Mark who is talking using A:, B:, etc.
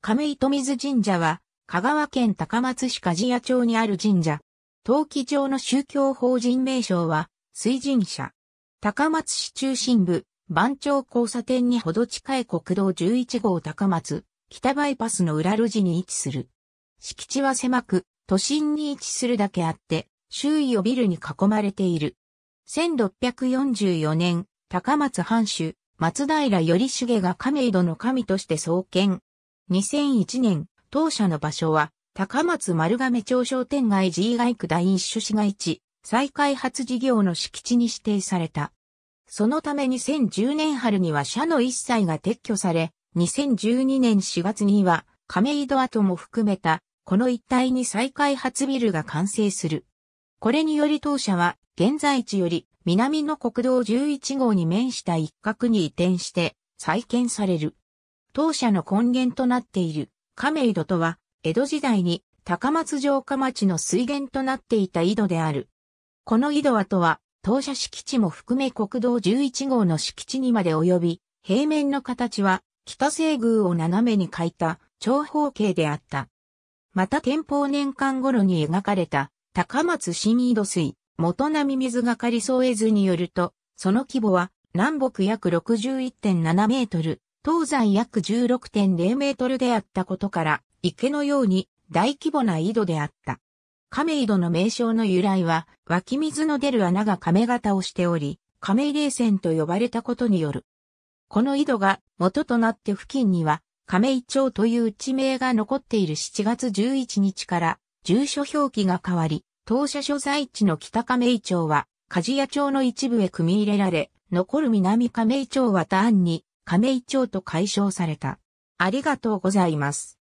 A: 亀
B: 井富水神社は、香川県高松市梶谷町にある神社。陶器上の宗教法人名称は、水神社。高松市中心部、番町交差点にほど近い国道11号高松、北バイパスの裏路地に位置する。敷地は狭く、都心に位置するだけあって、周囲をビルに囲まれている。1644年、高松藩主、松平頼重が亀戸の神として創建、2001年、当社の場所は、高松丸亀町商店街 G 街区第一種市街地、再開発事業の敷地に指定された。そのため2010年春には社の一切が撤去され、2012年4月には亀井戸跡も含めた、この一帯に再開発ビルが完成する。これにより当社は、現在地より南の国道11号に面した一角に移転して、再建される。当社の根源となっている亀井戸とは、江戸時代に高松城下町の水源となっていた井戸である。この井戸跡は、当社敷地も含め国道11号の敷地にまで及び、平面の形は北西宮を斜めに描いた長方形であった。また天保年間頃に描かれた高松新井戸水、元波水がかりそう図によると、その規模は南北約61.7メートル、東西約16.0メートルであったことから、池のように大規模な井戸であった。亀井戸の名称の由来は、湧き水の出る穴が亀型をしており、亀井冷泉と呼ばれたことによる。この井戸が元となって付近には、亀井町という地名が残っている7月11日から、住所表記が変わり、当社所在地の北亀井町は、鍛冶屋町の一部へ組み入れられ、残る南亀井町は単に亀井町と解消された。ありがとうございます。